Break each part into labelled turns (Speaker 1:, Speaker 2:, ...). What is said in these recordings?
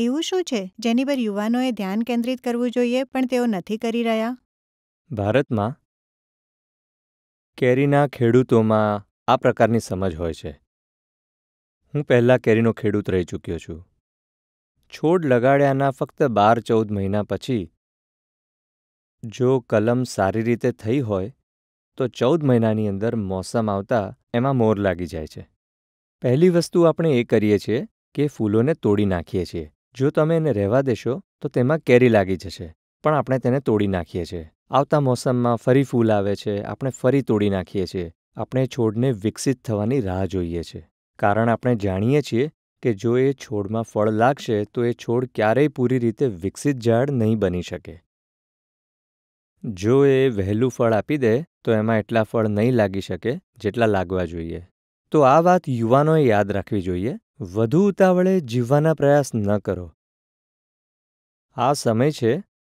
Speaker 1: એવું શું છે જેની પર યુવાનોએ ધ્યાન કેન્દ્રિત કરવું જોઈએ પણ તેઓ નથી કરી રહ્યા ભારતમાં કેરીના ખેડૂતોમાં આ પ્રકારની સમજ હોય છે હું પહેલાં કેરીનો ખેડૂત રહી ચૂક્યો છું છોડ લગાડ્યાના ફક્ત બાર ચૌદ મહિના પછી જો કલમ સારી રીતે થઈ હોય તો ચૌદ મહિનાની અંદર મોસમ આવતા એમાં મોર લાગી જાય છે પહેલી વસ્તુ આપણે એ કરીએ છીએ કે ફૂલોને તોડી નાખીએ છીએ જો તમે એને રહેવા દેશો તો તેમાં કેરી લાગી જશે પણ આપણે તેને તોડી નાખીએ છીએ આવતા મોસમમાં ફરી ફૂલ આવે છે આપણે ફરી તોડી નાખીએ છીએ આપણે છોડને વિકસિત થવાની રાહ જોઈએ છે કારણ આપણે જાણીએ છીએ કે જો એ છોડમાં ફળ લાગશે તો એ છોડ ક્યારેય પૂરી રીતે વિકસિત ઝાડ નહીં બની શકે જો એ વહેલું ફળ આપી દે તો એમાં એટલા ફળ નહીં લાગી શકે જેટલા લાગવા જોઈએ તો આ વાત યુવાનોએ યાદ રાખવી જોઈએ વધુ ઉતાવળે જીવવાના પ્રયાસ ન કરો આ સમય છે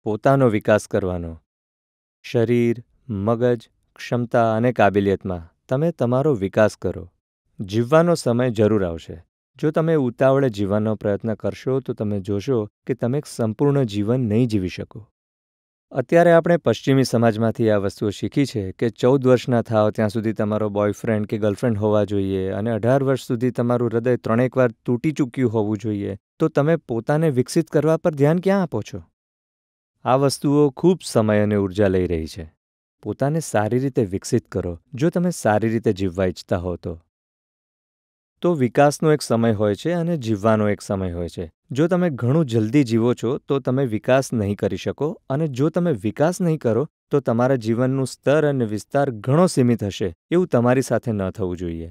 Speaker 1: પોતાનો વિકાસ કરવાનો શરીર મગજ ક્ષમતા અને કાબિલિયતમાં તમે તમારો વિકાસ કરો જીવવાનો સમય જરૂર આવશે જો તમે ઉતાવળે જીવવાનો પ્રયત્ન કરશો તો તમે જોશો કે તમે એક સંપૂર્ણ જીવન નહીં જીવી શકો અત્યારે આપણે પશ્ચિમી સમાજમાંથી આ વસ્તુઓ શીખી છે કે ચૌદ વર્ષના થાવ ત્યાં સુધી તમારો બોયફ્રેન્ડ કે ગર્લફ્રેન્ડ હોવા જોઈએ અને અઢાર વર્ષ સુધી તમારું હૃદય ત્રણેક વાર તૂટી ચૂક્યું હોવું જોઈએ તો તમે પોતાને વિકસિત કરવા પર ધ્યાન ક્યાં આપો છો આ વસ્તુઓ ખૂબ સમય અને ઉર્જા લઈ રહી છે પોતાને સારી રીતે વિકસિત કરો જો તમે સારી રીતે જીવવા ઇચ્છતા હો તો વિકાસનો એક સમય હોય છે અને જીવવાનો એક સમય હોય છે જો તમે ઘણું જલ્દી જીવો છો તો તમે વિકાસ નહીં કરી શકો અને જો તમે વિકાસ નહીં કરો તો તમારા જીવનનું સ્તર અને વિસ્તાર ઘણો સીમિત હશે એવું તમારી સાથે ન થવું જોઈએ